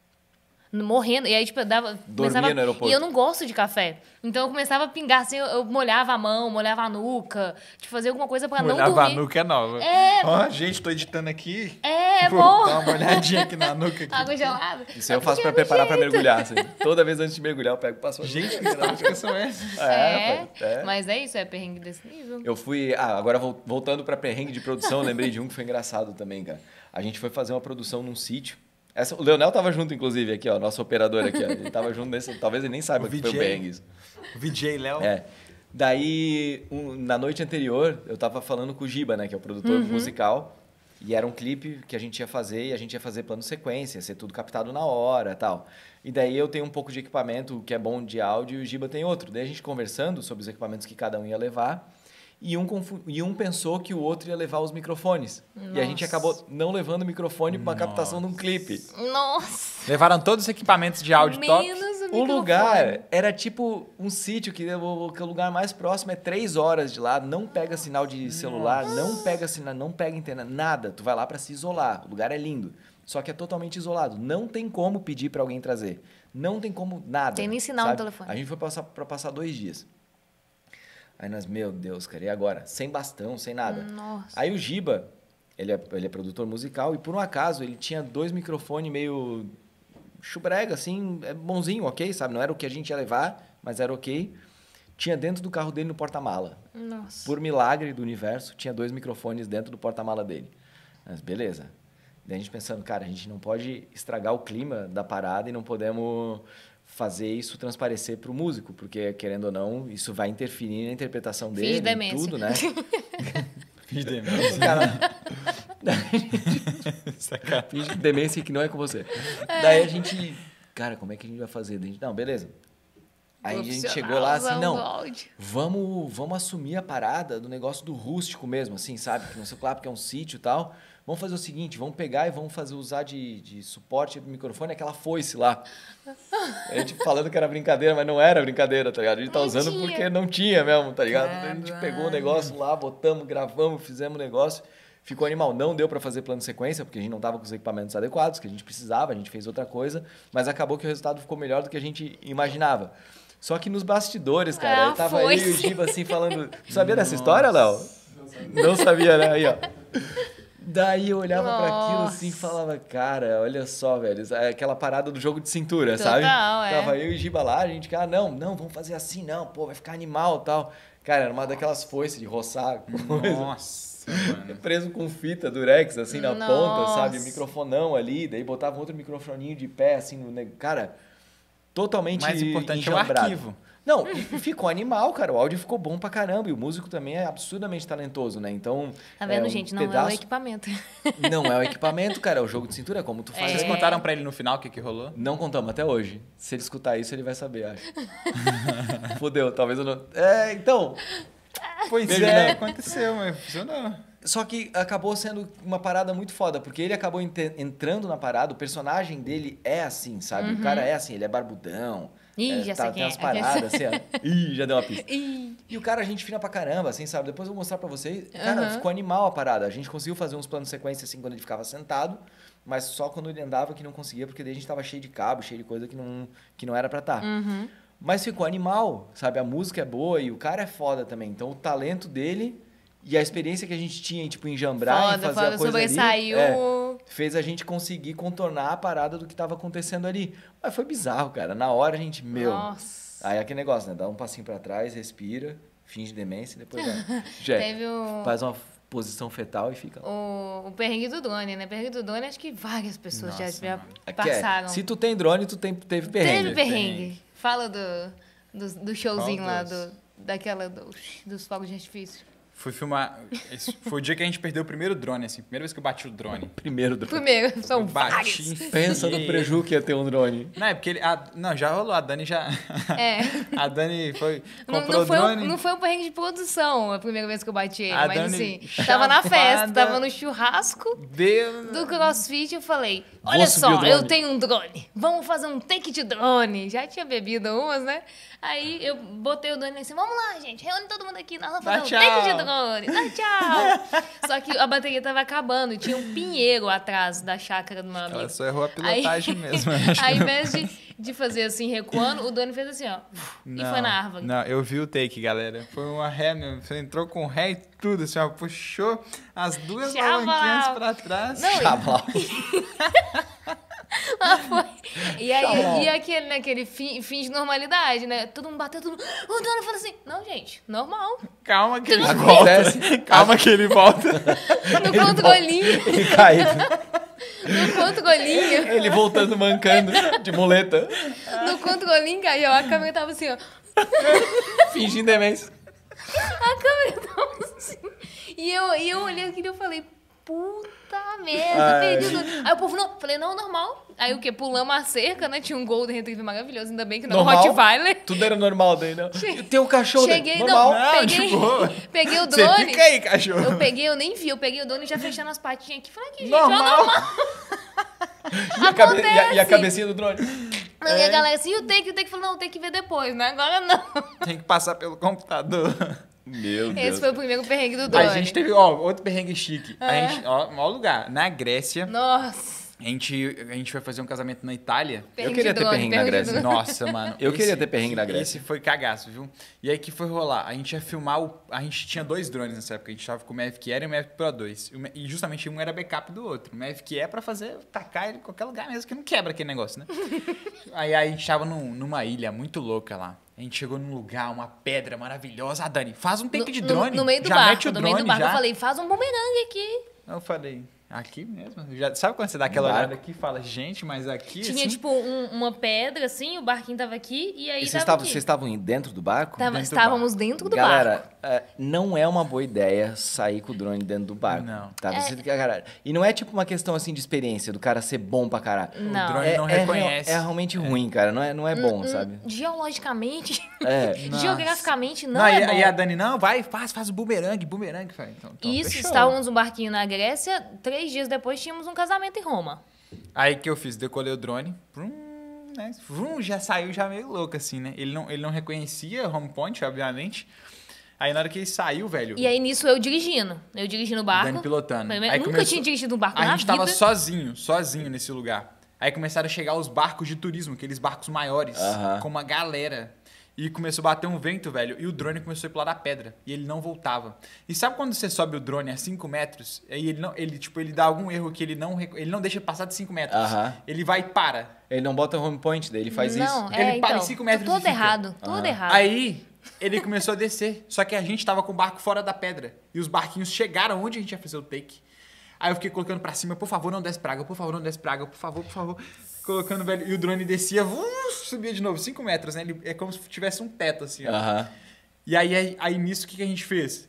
morrendo. E aí, tipo, eu dava. começava, no E eu não gosto de café. Então eu começava a pingar assim, eu, eu molhava a mão, molhava a nuca, tipo, fazer alguma coisa pra molhava não dormir. Molhava a nuca é nova. É. Ó, oh, gente, tô editando aqui. É, Pô, bom. Dá uma olhadinha aqui na nuca. Aqui. Água gelada. Isso aí eu faço pra preparar jeito. pra mergulhar, assim. Toda vez antes de mergulhar, eu pego, passo. Gente, que notificação é essa? É, é, Mas é isso, é perrengue desse nível. Eu fui. Ah, agora voltando pra perrengue de produção, lembrei de um que foi engraçado também, cara. A gente foi fazer uma produção num sítio essa, o Leonel tava junto, inclusive, aqui, ó, nosso operador aqui, ó. Ele tava junto nesse. Talvez ele nem saiba o que VJ, foi o Bangs. O VJ Léo. É. Daí, um, na noite anterior, eu tava falando com o Giba, né, que é o produtor uhum. musical. E era um clipe que a gente ia fazer e a gente ia fazer plano sequência, ser tudo captado na hora tal. E daí eu tenho um pouco de equipamento que é bom de áudio e o Giba tem outro. Daí a gente conversando sobre os equipamentos que cada um ia levar e um, e um pensou que o outro ia levar os microfones. Nossa. E a gente acabou não levando o microfone para uma captação de um clipe. Nossa! Levaram todos os equipamentos de áudio top. O, o lugar era tipo um sítio que, que o lugar mais próximo é três horas de lá, não pega sinal de celular, Nossa. não pega sinal, não pega internet, nada. Tu vai lá para se isolar. O lugar é lindo. Só que é totalmente isolado. Não tem como pedir para alguém trazer. Não tem como nada. Tem nem sinal sabe? no telefone. A gente foi para passar dois dias. Aí nós, meu Deus, cara, e agora? Sem bastão, sem nada. Nossa. Aí o Giba, ele é, ele é produtor musical e por um acaso ele tinha dois microfones meio chubrega, assim, é bonzinho, ok, sabe? Não era o que a gente ia levar, mas era ok. Tinha dentro do carro dele no porta-mala. Nossa. Por milagre do universo, tinha dois microfones dentro do porta-mala dele. Mas beleza. Daí a gente pensando, cara, a gente não pode estragar o clima da parada e não podemos fazer isso transparecer para o músico, porque querendo ou não, isso vai interferir na interpretação dele, Finge demência. tudo, né? Finge demência. Cara, gente... É Finge demência que não é com você. É. Daí a gente, cara, como é que a gente vai fazer? Gente... Não, beleza. Aí a gente chegou lá assim, não, vamos, vamos assumir a parada do negócio do rústico mesmo, assim, sabe? Que não sei lá, porque é um sítio e tal vamos fazer o seguinte, vamos pegar e vamos fazer usar de, de suporte do microfone aquela foice lá. A gente falando que era brincadeira, mas não era brincadeira, tá ligado? A gente tá não usando tinha. porque não tinha mesmo, tá ligado? Caramba. Então a gente pegou o negócio lá, botamos, gravamos, fizemos o negócio. Ficou animal, não deu para fazer plano de sequência, porque a gente não tava com os equipamentos adequados, que a gente precisava, a gente fez outra coisa, mas acabou que o resultado ficou melhor do que a gente imaginava. Só que nos bastidores, cara, ah, eu tava aí o Giba assim falando. Sabia Nossa. dessa história, Léo? Não sabia, né? Aí, ó. Daí eu olhava para aquilo assim e falava, cara, olha só, velho, é aquela parada do jogo de cintura, Total, sabe? É. Tava eu e Giba lá, a gente, cara, ah, não, não, vamos fazer assim, não, pô, vai ficar animal tal. Cara, era uma Nossa. daquelas foices de roçar. Coisa. Nossa. Mano. Preso com fita durex, assim, na Nossa. ponta, sabe? Microfonão ali, daí botava outro microfoninho de pé, assim, no... Cara, totalmente Mais importante enjambrado. é o arquivo. Não, e ficou animal, cara. O áudio ficou bom pra caramba. E o músico também é absurdamente talentoso, né? Então. Tá vendo, é um gente? Não pedaço... é o equipamento. Não é o equipamento, cara. É o jogo de cintura, como tu faz. É. Vocês contaram pra ele no final o que, que rolou? Não contamos até hoje. Se ele escutar isso, ele vai saber, acho. Fudeu, talvez eu não. É, então. Pois Bem, é. Não. Aconteceu, mas funcionou. Só que acabou sendo uma parada muito foda, porque ele acabou entrando na parada, o personagem dele é assim, sabe? Uhum. O cara é assim, ele é barbudão. É, Ih, é, já tá, sei quem tem é. umas paradas, assim, ó. Ih, já deu uma pista. Ih. E o cara, a gente fina pra caramba, assim, sabe? Depois eu vou mostrar pra vocês. Cara, uhum. ficou animal a parada. A gente conseguiu fazer uns planos de sequência, assim, quando ele ficava sentado, mas só quando ele andava que não conseguia, porque daí a gente tava cheio de cabo, cheio de coisa que não, que não era pra estar. Tá. Uhum. Mas ficou animal, sabe? A música é boa e o cara é foda também. Então o talento dele e a experiência que a gente tinha, tipo, em Jambrar, foda, em fazer foda, a coisa ali, saiu... É, fez a gente conseguir contornar a parada do que estava acontecendo ali. Mas foi bizarro, cara. Na hora a gente, meu... Nossa. Aí é aquele negócio, né? Dá um passinho para trás, respira, finge demência e depois vai. Já, é. Teve Faz uma posição fetal e fica O, o perrengue do drone, né? Perrengue do drone, acho que várias pessoas Nossa, já, já é é, passaram. É, se tu tem drone, tu tem, teve perrengue. Teve perrengue. perrengue. Fala do, do, do showzinho Qual lá, do, daquela, do, dos fogos de artifício. Fui filmar. Esse foi o dia que a gente perdeu o primeiro drone, assim. Primeira vez que eu bati o drone. Primeiro drone. Primeiro, são eu bati, vários. Pensa no preju que ia ter um drone. Não, é porque ele. A, não, já rolou. A Dani já. É. A Dani foi. Comprou não, não foi drone. Um, não foi um perrengue de produção a primeira vez que eu bati ele, a mas Dani assim. Chapada, tava na festa, tava no churrasco Deus. do crossfit. Eu falei: Olha só, eu tenho um drone. Vamos fazer um take de drone. Já tinha bebido umas, né? Aí eu botei o Dani assim, vamos lá, gente, reúne todo mundo aqui, nós vamos fazer um tchau. Dá tchau! Só que a bateria tava acabando tinha um pinheiro atrás da chácara do meu amigo. Ela só errou a pilotagem aí, mesmo. Aí, ao invés de, de fazer assim, recuando, o Dani fez assim, ó, não, e foi na árvore. Não, eu vi o take, galera. Foi uma ré meu Você entrou com ré e tudo, assim, ó, puxou as duas Xabal. palanquinhas pra trás. Não, E aí, e aquele, né, aquele fim, fim de normalidade, né? Todo mundo bateu, todo mundo. O dono falou assim: não, gente, normal. Calma que ele volta. Acontece. Calma que ele volta. No quanto golinho. Ele caiu. No quanto golinho. Ele voltando mancando de muleta. No quanto golinho caiu, a câmera tava assim, ó. Fingindo demência. A câmera tava assim. E eu, e eu olhei aquilo e eu falei, puta merda, perdi tudo. Aí o povo, não, falei, não, normal. Aí o quê? Pulamos a cerca, né? Tinha um Golden Retriever maravilhoso, ainda bem que não é normal? Rottweiler. Tudo era normal daí, não. Né? Tem um cachorro Cheguei, dele. normal. Não, peguei, não, ah, tipo... peguei o drone. Você fica aí, cachorro. Eu peguei, eu nem vi, eu peguei o drone já fechando as patinhas aqui. Falei, ah, que gente, é normal. e, a cabe... e, a, e a cabecinha do drone? Não, é. E a é. galera assim, o take, o take. Falei, não, tem que ver depois, né? Agora não. Tem que passar pelo computador. Meu Deus. Esse foi o primeiro perrengue do drone. A gente teve, ó, outro perrengue chique. Ah. A é. gente, ó, maior lugar, na Grécia. Nossa. A gente, a gente foi fazer um casamento na Itália. Perrengue eu queria ter drone, perrengue, perrengue na Grécia. Nossa, mano. Eu esse, queria ter perrengue na Grécia. Esse foi cagaço, viu? E aí que foi rolar? A gente ia filmar. O, a gente tinha dois drones nessa época. A gente tava com o Mavic Air e o Mavic Pro 2. E justamente um era backup do outro. O Mavic Air é pra fazer, tacar ele em qualquer lugar mesmo, que não quebra aquele negócio, né? aí, aí a gente tava num, numa ilha muito louca lá. A gente chegou num lugar, uma pedra maravilhosa. ah, Dani, faz um take no, de drone. No, no meio do já barco, no drone, meio do barco. Já. Eu falei, faz um bumerangue aqui. Eu falei, aqui mesmo? Já, sabe quando você dá aquela olhada aqui e fala, gente, mas aqui. Tinha assim... tipo um, uma pedra assim, o barquinho tava aqui e aí. E vocês, estavam, vocês estavam dentro do barco? Tava, dentro estávamos do barco. dentro do Galera, barco. Ah, não é uma boa ideia sair com o drone dentro do barco. Não. Tá? é... é e não é tipo uma questão assim de experiência, do cara ser bom pra caralho. Não. O é, drone é, não reconhece. É, é realmente ruim, cara. Não é, não é hum, bom, hum, sabe? Geologicamente, é. geograficamente, não, não é e, bom. E a Dani, não, vai, faz, faz o bumerangue, bumerangue. Então, então, Isso, fechou. estávamos um barquinho na Grécia, três dias depois tínhamos um casamento em Roma. Aí que eu fiz? Decolei o drone. Prum, né? Vrum, já saiu já meio louco, assim, né? Ele não, ele não reconhecia Home Point, obviamente. Aí na hora que ele saiu, velho. E aí nisso eu dirigindo. Eu dirigindo o barco. Dani pilotando. Aí Nunca começou... tinha dirigido um barco aí, na A gente vida. tava sozinho, sozinho nesse lugar. Aí começaram a chegar os barcos de turismo, aqueles barcos maiores, uh -huh. com uma galera. E começou a bater um vento, velho, e o drone começou a ir pular da pedra. E ele não voltava. E sabe quando você sobe o drone a 5 metros? Aí ele não. Ele, tipo, ele dá algum erro que ele não. Ele não deixa passar de 5 metros. Uh -huh. Ele vai e para. Ele não bota o home point dele, ele faz não, isso. É, ele então, para em 5 então, metros. Tudo tá errado, tudo uh -huh. errado. Aí ele começou a descer. Só que a gente tava com o barco fora da pedra. E os barquinhos chegaram onde a gente ia fazer o take. Aí eu fiquei colocando pra cima, por favor, não desce praga, por favor, não desce praga, por favor, por favor. Colocando, velho. E o drone descia, subia de novo, 5 metros, né? Ele, é como se tivesse um teto, assim, ó. E aí, aí, aí, nisso, o que, que a gente fez?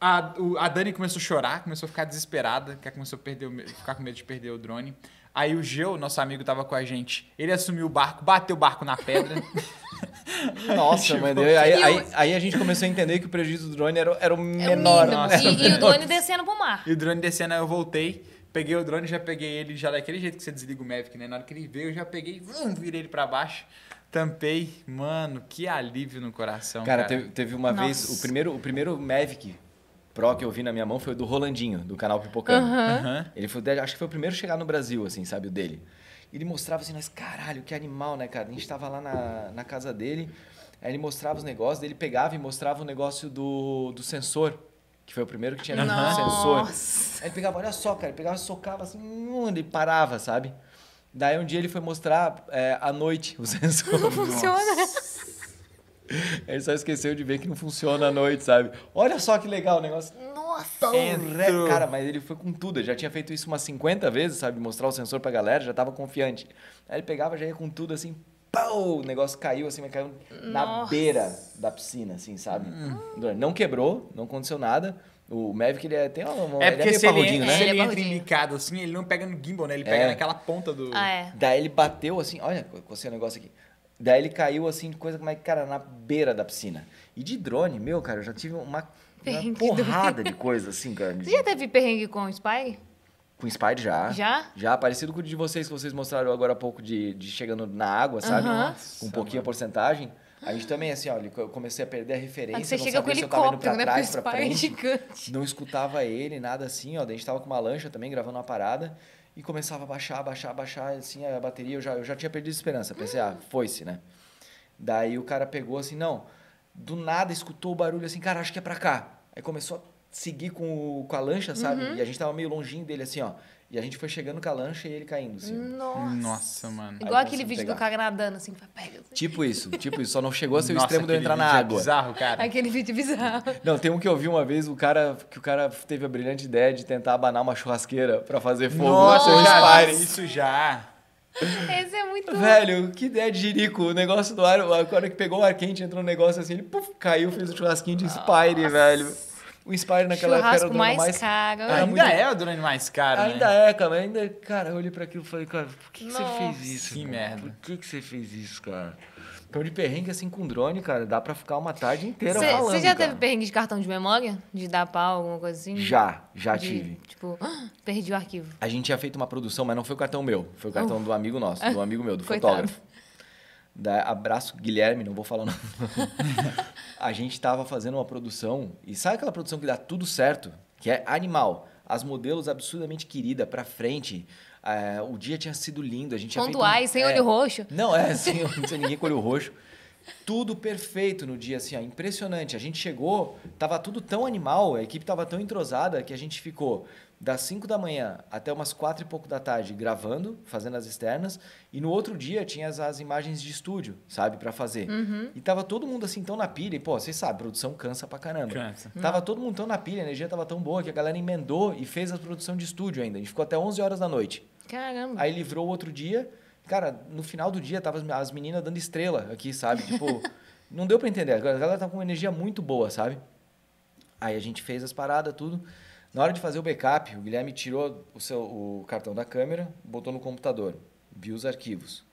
A, o, a Dani começou a chorar, começou a ficar desesperada, que começou a perder o, ficar com medo de perder o drone. Aí o Geo, nosso amigo, tava com a gente. Ele assumiu o barco, bateu o barco na pedra. Nossa, tipo, aí, o... aí, a gente começou a entender que o prejuízo do drone era, era o menor. É o e, menor. e o drone descendo pro mar. E o drone descendo, aí eu voltei. Peguei o drone, já peguei ele já daquele jeito que você desliga o Mavic, né? Na hora que ele veio, eu já peguei, vum, virei ele pra baixo, tampei. Mano, que alívio no coração. Cara, cara. Teve, teve, uma Nossa. vez, o primeiro, o primeiro Mavic Pro que eu vi na minha mão foi o do Rolandinho, do canal Pipocando. Uhum. Uhum. Ele foi, acho que foi o primeiro a chegar no Brasil, assim, sabe, o dele. Ele mostrava assim, nós, caralho, que animal, né, cara? A gente tava lá na, na casa dele, aí ele mostrava os negócios, ele pegava e mostrava o negócio do, do sensor, que foi o primeiro que tinha no sensor. Aí ele pegava, olha só, cara, ele pegava, socava assim, hum, ele parava, sabe? Daí um dia ele foi mostrar é, à noite o sensor. Não funciona. Ele só esqueceu de ver que não funciona à noite, sabe? Olha só que legal o negócio. Nossa, é, né? Cara, mas ele foi com tudo. Ele já tinha feito isso umas 50 vezes, sabe? Mostrar o sensor pra galera, já tava confiante. Aí ele pegava, já ia com tudo assim, pau! O negócio caiu assim, mas caiu Nossa. na beira da piscina, assim, sabe? Hum. Não quebrou, não aconteceu nada. O Mavic, ele é, tem uma, é, é porque ele é se ele, né? Se ele, ele é entra em micado assim, ele não pega no gimbal, né? Ele pega é. naquela ponta do... Ah, é. Daí ele bateu assim, olha, cocei o um negócio aqui. Daí ele caiu assim, coisa como é que, cara, na beira da piscina. E de drone, meu, cara, eu já tive uma Perrengue porrada do... de coisa, assim, cara. Você já teve perrengue com o Spy? Com o Spy já. Já? Já, parecido com o de vocês que vocês mostraram agora há pouco de, de chegando na água, sabe? Nossa, com um pouquinho a porcentagem. A gente também, assim, olha, eu comecei a perder a referência. você não chega com se eu tava indo pra né? trás, pra é frente. É não escutava ele, nada assim, ó. a gente tava com uma lancha também, gravando uma parada. E começava a baixar, baixar, baixar, assim, a bateria. Eu já, eu já tinha perdido a esperança. Pensei, hum. ah, foi-se, né? Daí o cara pegou assim, não do nada escutou o barulho assim, cara, acho que é pra cá. Aí começou a seguir com, o, com a lancha, sabe? Uhum. E a gente tava meio longinho dele, assim, ó. E a gente foi chegando com a lancha e ele caindo, assim. Nossa, Nossa mano. Igual Aí, aquele vídeo pegar. do cara nadando, assim, pega. Tipo isso, tipo isso. Só não chegou a ser o extremo de eu entrar na é água. É bizarro, cara. Aquele vídeo é bizarro. Não, tem um que eu vi uma vez, o cara, que o cara teve a brilhante ideia de tentar abanar uma churrasqueira para fazer fogo. Nossa, Nossa. Cara, isso já. Esse é muito Velho, que ideia de jirico. O negócio do ar, A hora que pegou o ar quente, entrou um negócio assim, ele puf caiu, fez um churrasquinho de Spire, Nossa. velho. O Spire naquela época era o mais, mais caro. ainda muito... é o drone mais caro. Né? Ainda né? é, cara. Ainda... É, cara, eu olhei pra aquilo e falei, cara, por que, que você fez isso? Que merda. Por que, que você fez isso, cara? Então, de perrengue assim com drone, cara, dá pra ficar uma tarde inteira cê, falando. Você já cara. teve perrengue de cartão de memória? De dar pau, alguma coisa assim? Já, já de, tive. Tipo, ah, perdi o arquivo. A gente tinha feito uma produção, mas não foi o cartão meu. Foi o oh. cartão uh, do amigo nosso, do amigo meu, do fotógrafo. Da, abraço, Guilherme, não vou falar não. a gente tava fazendo uma produção, e sabe aquela produção que dá tudo certo? Que é animal. As modelos absurdamente querida pra frente, ah, o dia tinha sido lindo, a gente tinha feito... Um, sem é, olho roxo. Não, é, sem, sem ninguém com olho roxo. Tudo perfeito no dia, assim, ó, impressionante. A gente chegou, tava tudo tão animal, a equipe tava tão entrosada que a gente ficou das 5 da manhã até umas 4 e pouco da tarde gravando, fazendo as externas, e no outro dia tinha as, as imagens de estúdio, sabe, para fazer. Uhum. E tava todo mundo assim tão na pilha, e pô, vocês sabem, produção cansa pra caramba. Cansa. Tava todo mundo tão na pilha, a energia tava tão boa que a galera emendou e fez a produção de estúdio ainda. A gente ficou até 11 horas da noite. Caramba. Aí livrou outro dia. Cara, no final do dia tava as meninas dando estrela aqui, sabe? Tipo, não deu para entender. A galera tava tá com uma energia muito boa, sabe? Aí a gente fez as paradas, tudo. Na hora de fazer o backup, o Guilherme tirou o, seu, o cartão da câmera, botou no computador, viu os arquivos.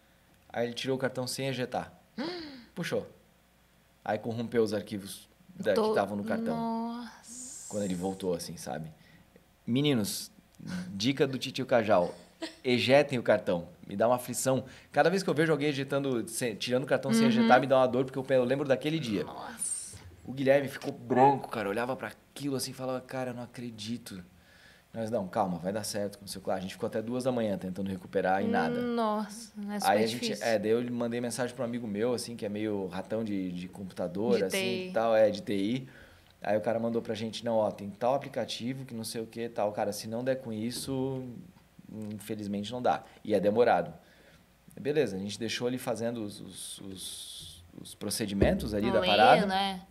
Aí ele tirou o cartão sem ejetar. Puxou. Aí corrompeu os arquivos da, Tô... que estavam no cartão. Nossa. Quando ele voltou, assim, sabe? Meninos, dica do Titio Cajal ejetem o cartão. Me dá uma aflição. Cada vez que eu vejo alguém ejetando, tirando o cartão uhum. sem ejetar, me dá uma dor, porque eu lembro daquele dia. Nossa. O Guilherme ficou branco, cara. Olhava para aquilo assim e falava, cara, não acredito. mas não, calma, vai dar certo com o seu A gente ficou até duas da manhã tentando recuperar e nada. Hum, nossa, é super Aí a gente, é, daí eu mandei mensagem para um amigo meu, assim, que é meio ratão de, de computador, de assim, TI. tal, é, de TI. Aí o cara mandou pra gente, não, ó, tem tal aplicativo que não sei o que tal. Cara, se não der com isso, infelizmente não dá. E é demorado. Beleza, a gente deixou ele fazendo os, os, os, os procedimentos ali da parada. né?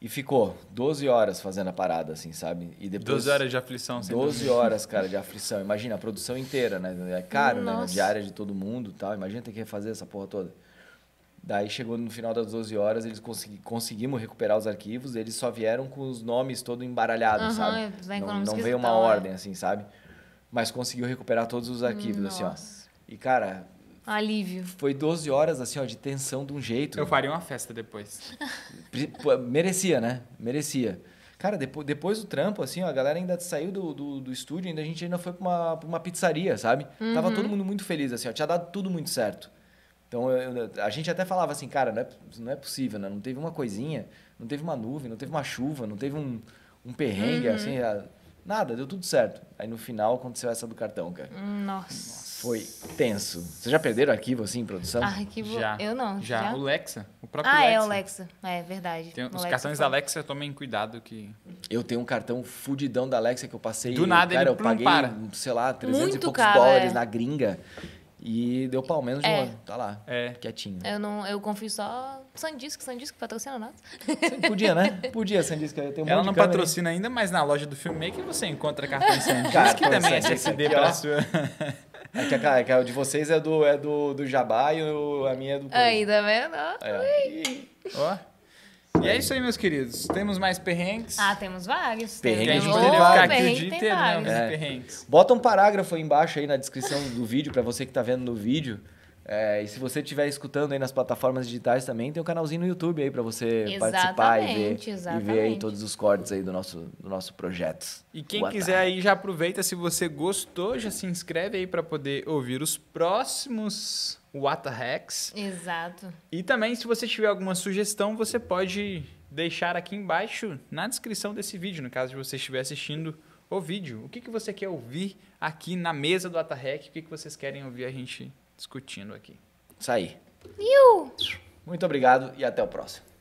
E ficou 12 horas fazendo a parada, assim, sabe? E depois, 12 horas de aflição. 12 horas, cara, de aflição. Imagina, a produção inteira, né? É caro, né? Nossa. né? Diária de todo mundo tal. Imagina ter que refazer essa porra toda. Daí chegou no final das 12 horas, eles consegui, conseguimos recuperar os arquivos, eles só vieram com os nomes todo embaralhados, uhum, sabe? É, não, não veio uma é. ordem, assim, sabe? mas conseguiu recuperar todos os arquivos, Nossa. assim, ó. E, cara. Alívio. Foi 12 horas, assim, ó, de tensão de um jeito. Eu faria uma festa depois. Merecia, né? Merecia. Cara, depois, depois do trampo, assim, ó, a galera ainda saiu do, do, do estúdio, ainda a gente ainda foi pra uma, pra uma pizzaria, sabe? Uhum. Tava todo mundo muito feliz, assim, ó, tinha dado tudo muito certo. Então, eu, a gente até falava assim, cara, não é, não é possível, né? Não teve uma coisinha, não teve uma nuvem, não teve uma chuva, não teve um, um perrengue, uhum. assim. A, Nada, deu tudo certo. Aí no final aconteceu essa do cartão, cara. Hum, nossa. Foi tenso. Vocês já perderam arquivo assim em produção? Ah, arquivo. Já. Eu não. Já. já. O Lexa. O próprio ah, é, Lexa. é o Lexa. É verdade. Tem, os Lexa cartões foi. da Lexa, tomem cuidado que. Eu tenho um cartão fudidão da Lexa que eu passei. Do nada, cara, ele eu paguei, para. sei lá, 300 Muito e poucos caro, dólares é. na gringa. E deu pau, menos de um é. ano. Tá lá, é. quietinho. Eu, não, eu confio só Sandisco, Sandisco patrocina nada. Podia, né? Podia, Sandisco. Eu tenho um Ela não patrocina aí. ainda, mas na loja do Filmmaker você encontra cartão Sandisco, Cara, que também é SSD pra sua... É que, a, é que a de vocês é do, é do, do Jabá e a minha é do... Ainda tá vendo? É. Ó. E é isso aí, meus queridos. Temos mais perrengues? Ah, temos vários. Perrengues temos... poderia ficar aqui o dia inteiro, né? É. Bota um parágrafo aí embaixo aí na descrição do vídeo, para você que tá vendo no vídeo. É, e se você estiver escutando aí nas plataformas digitais também, tem um canalzinho no YouTube aí para você exatamente, participar e ver, e ver aí todos os cortes aí do nosso, do nosso projeto. E quem Boa quiser tarde. aí já aproveita, se você gostou, já se inscreve aí para poder ouvir os próximos What Hacks. Exato. E também, se você tiver alguma sugestão, você pode deixar aqui embaixo na descrição desse vídeo, no caso de você estiver assistindo o vídeo. O que, que você quer ouvir aqui na mesa do Hack? O que, que vocês querem ouvir a gente discutindo aqui. Saí. Muito obrigado e até o próximo.